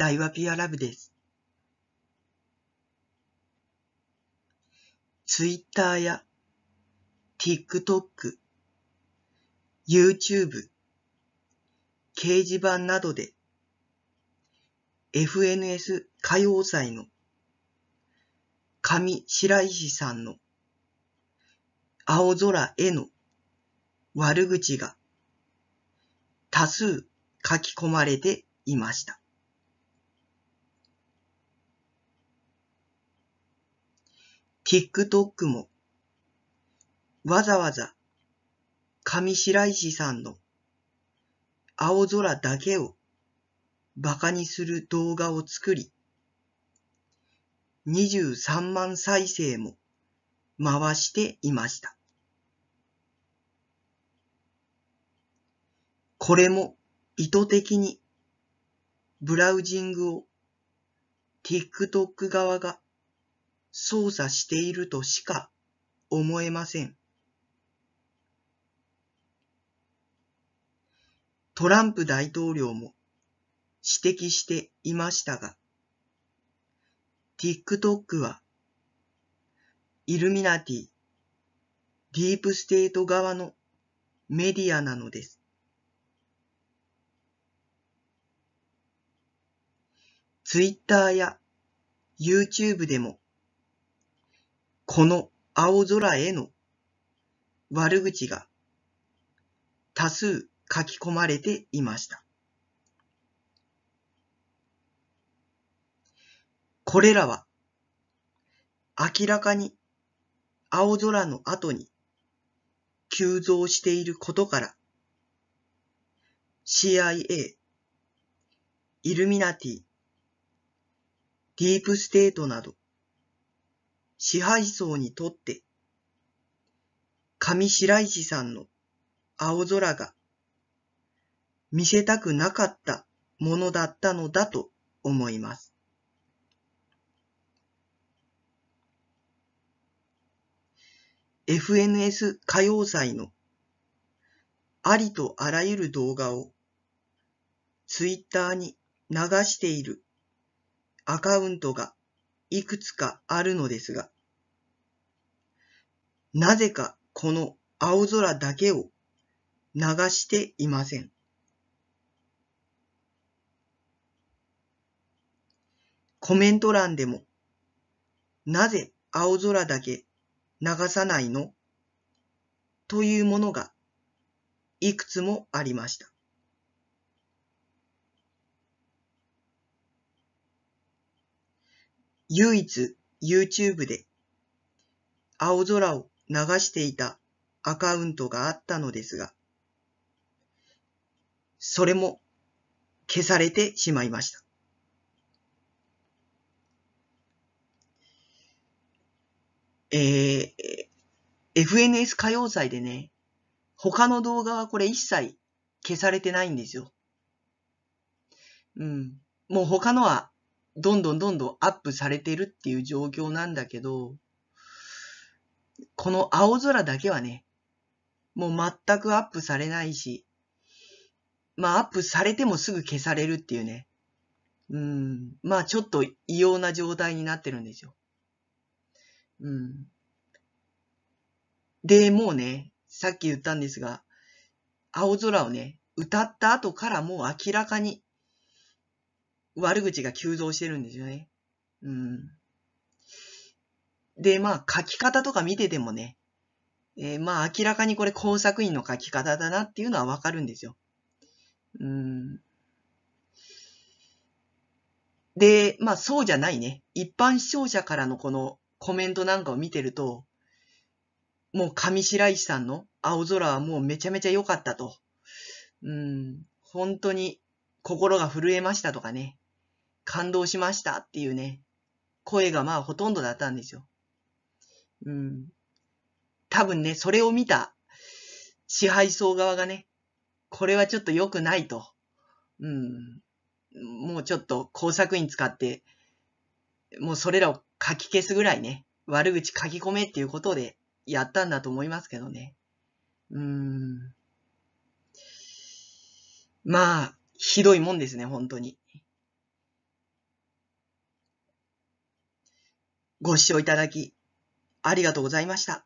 大和ピアラブです。ツイッターや TikTok、YouTube、掲示板などで FNS 歌謡祭の上白石さんの青空への悪口が多数書き込まれていました。TikTok も、わざわざ上白石さんの青空だけを馬鹿にする動画を作り、23万再生も回していました。これも意図的にブラウジングを TikTok 側が操作しているとしか思えません。トランプ大統領も指摘していましたが、TikTok はイルミナティ、ディープステート側のメディアなのです。Twitter や YouTube でもこの青空への悪口が多数書き込まれていました。これらは明らかに青空の後に急増していることから CIA、イルミナティ、ディープステートなど支配層にとって、上白石さんの青空が見せたくなかったものだったのだと思います。FNS 歌謡祭のありとあらゆる動画をツイッターに流しているアカウントがいくつかあるのですが、なぜかこの青空だけを流していません。コメント欄でも、なぜ青空だけ流さないのというものがいくつもありました。唯一 YouTube で青空を流していたアカウントがあったのですが、それも消されてしまいました。えー、FNS 歌謡祭でね、他の動画はこれ一切消されてないんですよ。うん。もう他のはどんどんどんどんアップされてるっていう状況なんだけど、この青空だけはね、もう全くアップされないし、まあアップされてもすぐ消されるっていうね。うん。まあちょっと異様な状態になってるんですよ。うん。で、もうね、さっき言ったんですが、青空をね、歌った後からもう明らかに悪口が急増してるんですよね。うん。で、まあ、書き方とか見ててもね、えー、まあ、明らかにこれ工作員の書き方だなっていうのはわかるんですよ。うん。で、まあ、そうじゃないね。一般視聴者からのこのコメントなんかを見てると、もう上白石さんの青空はもうめちゃめちゃ良かったと。うん、本当に心が震えましたとかね。感動しましたっていうね、声がまあほとんどだったんですよ。うん。多分ね、それを見た支配層側がね、これはちょっと良くないと。うん。もうちょっと工作員使って、もうそれらを書き消すぐらいね、悪口書き込めっていうことでやったんだと思いますけどね。うん。まあ、ひどいもんですね、本当に。ご視聴いただき、ありがとうございました。